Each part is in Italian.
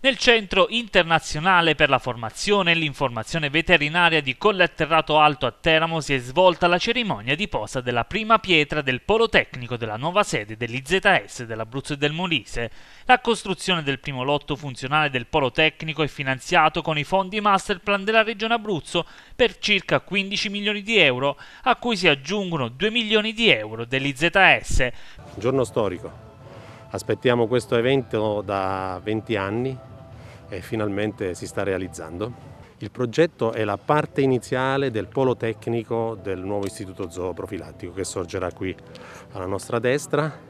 Nel Centro internazionale per la formazione e l'informazione veterinaria di Colletterrato Alto a Teramo si è svolta la cerimonia di posa della prima pietra del polo tecnico della nuova sede dell'IZS dell'Abruzzo e del Molise. La costruzione del primo lotto funzionale del polo tecnico è finanziato con i fondi Masterplan della Regione Abruzzo per circa 15 milioni di euro, a cui si aggiungono 2 milioni di euro dell'IZS. Giorno storico. Aspettiamo questo evento da 20 anni e finalmente si sta realizzando. Il progetto è la parte iniziale del polo tecnico del nuovo istituto zooprofilattico che sorgerà qui alla nostra destra.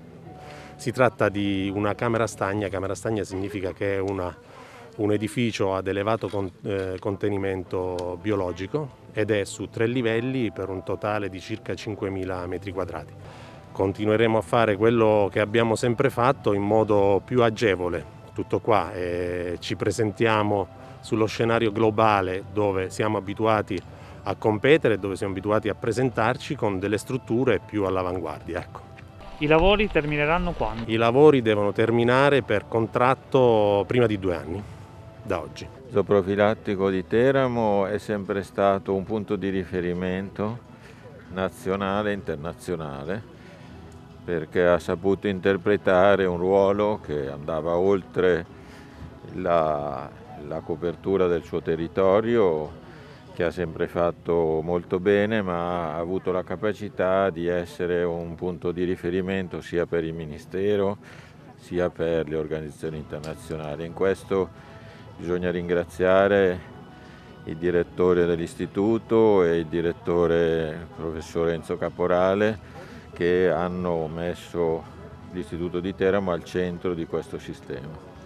Si tratta di una camera stagna, camera stagna significa che è una, un edificio ad elevato con, eh, contenimento biologico ed è su tre livelli per un totale di circa 5.000 metri quadrati. Continueremo a fare quello che abbiamo sempre fatto in modo più agevole, tutto qua. Eh, ci presentiamo sullo scenario globale dove siamo abituati a competere, dove siamo abituati a presentarci con delle strutture più all'avanguardia. Ecco. I lavori termineranno quando? I lavori devono terminare per contratto prima di due anni da oggi. Il profilattico di Teramo è sempre stato un punto di riferimento nazionale e internazionale perché ha saputo interpretare un ruolo che andava oltre la, la copertura del suo territorio che ha sempre fatto molto bene ma ha avuto la capacità di essere un punto di riferimento sia per il Ministero sia per le organizzazioni internazionali. In questo bisogna ringraziare il direttore dell'istituto e il direttore il professor Enzo Caporale che hanno messo l'istituto di Teramo al centro di questo sistema.